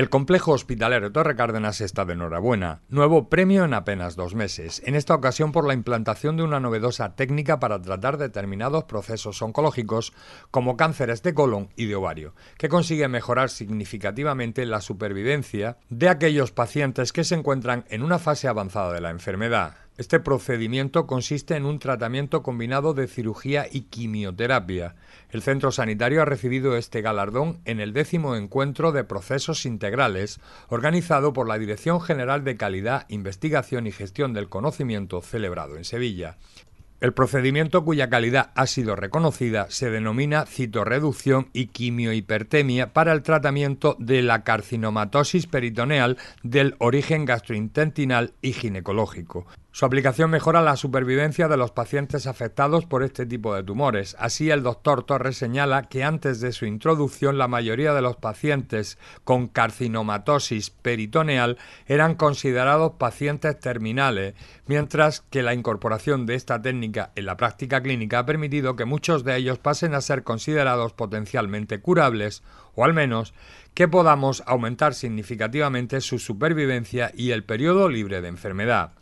El complejo hospitalario Torre Cárdenas está de enhorabuena. Nuevo premio en apenas dos meses, en esta ocasión por la implantación de una novedosa técnica para tratar determinados procesos oncológicos como cánceres de colon y de ovario, que consigue mejorar significativamente la supervivencia de aquellos pacientes que se encuentran en una fase avanzada de la enfermedad. Este procedimiento consiste en un tratamiento combinado de cirugía y quimioterapia. El centro sanitario ha recibido este galardón en el décimo encuentro de procesos integrales organizado por la Dirección General de Calidad, Investigación y Gestión del Conocimiento celebrado en Sevilla. El procedimiento cuya calidad ha sido reconocida se denomina citorreducción y quimiohipertemia para el tratamiento de la carcinomatosis peritoneal del origen gastrointestinal y ginecológico. Su aplicación mejora la supervivencia de los pacientes afectados por este tipo de tumores. Así, el doctor Torres señala que antes de su introducción la mayoría de los pacientes con carcinomatosis peritoneal eran considerados pacientes terminales, mientras que la incorporación de esta técnica en la práctica clínica ha permitido que muchos de ellos pasen a ser considerados potencialmente curables, o al menos que podamos aumentar significativamente su supervivencia y el periodo libre de enfermedad.